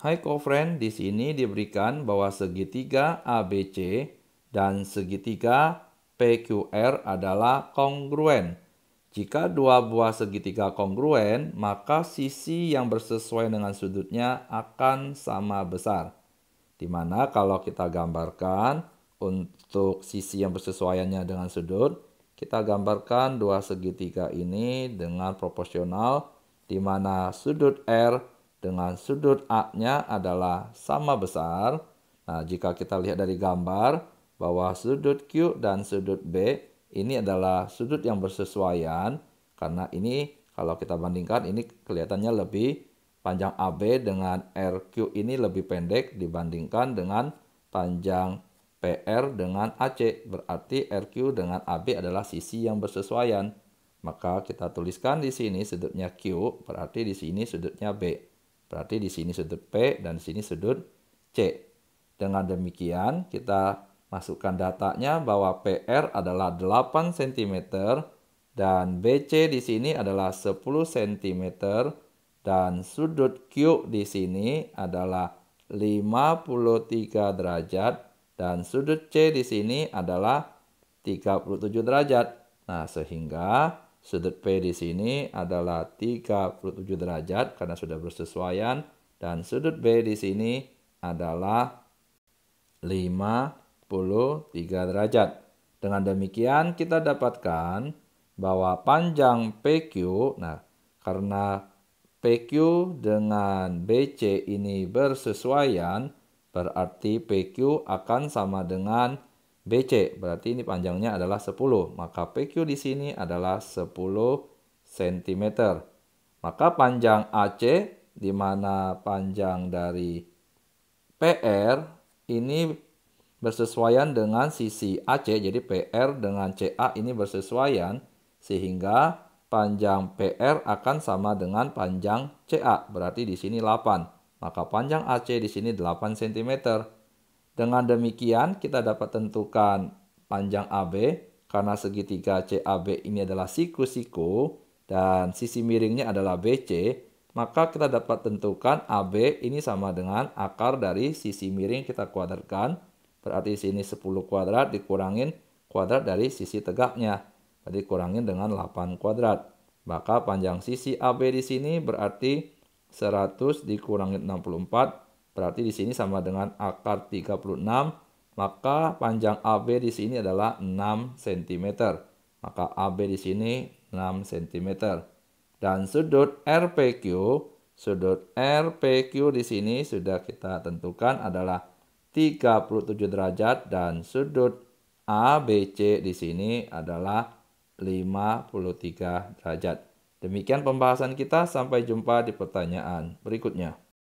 Hai kofren, di sini diberikan bahwa segitiga ABC dan segitiga PQR adalah kongruen. Jika dua buah segitiga kongruen, maka sisi yang bersesuaian dengan sudutnya akan sama besar. Dimana kalau kita gambarkan untuk sisi yang bersesuaiannya dengan sudut, kita gambarkan dua segitiga ini dengan proporsional dimana sudut R dengan sudut A-nya adalah sama besar. Nah, jika kita lihat dari gambar bahwa sudut Q dan sudut B ini adalah sudut yang bersesuaian karena ini kalau kita bandingkan ini kelihatannya lebih panjang AB dengan RQ ini lebih pendek dibandingkan dengan panjang PR dengan AC. Berarti RQ dengan AB adalah sisi yang bersesuaian. Maka kita tuliskan di sini sudutnya Q, berarti di sini sudutnya B. Berarti di sini sudut P dan di sini sudut C. Dengan demikian, kita masukkan datanya bahwa PR adalah 8 cm dan BC di sini adalah 10 cm dan sudut Q di sini adalah 53 derajat dan sudut C di sini adalah 37 derajat. Nah, sehingga Sudut P di sini adalah 37 derajat karena sudah bersesuaian dan sudut B di sini adalah 53 derajat. Dengan demikian kita dapatkan bahwa panjang PQ, nah karena PQ dengan BC ini bersesuaian, berarti PQ akan sama dengan BC. Berarti ini panjangnya adalah 10. Maka PQ di sini adalah 10 cm. Maka panjang AC di mana panjang dari PR ini bersesuaian dengan sisi AC. Jadi PR dengan CA ini bersesuaian sehingga panjang PR akan sama dengan panjang CA. Berarti di sini 8. Maka panjang AC di sini 8 cm. Dengan demikian kita dapat tentukan panjang AB karena segitiga CAB ini adalah siku-siku dan sisi miringnya adalah BC, maka kita dapat tentukan AB ini sama dengan akar dari sisi miring kita kuadratkan. Berarti sini 10 kuadrat dikurangin kuadrat dari sisi tegaknya. Jadi kurangin dengan 8 kuadrat. Maka panjang sisi AB di sini berarti 100 dikurangin 64 Berarti di sini sama dengan akar 36, maka panjang AB di sini adalah 6 cm. Maka AB di sini 6 cm. Dan sudut RPQ, sudut RPQ di sini sudah kita tentukan adalah 37 derajat dan sudut ABC di sini adalah 53 derajat. Demikian pembahasan kita, sampai jumpa di pertanyaan berikutnya.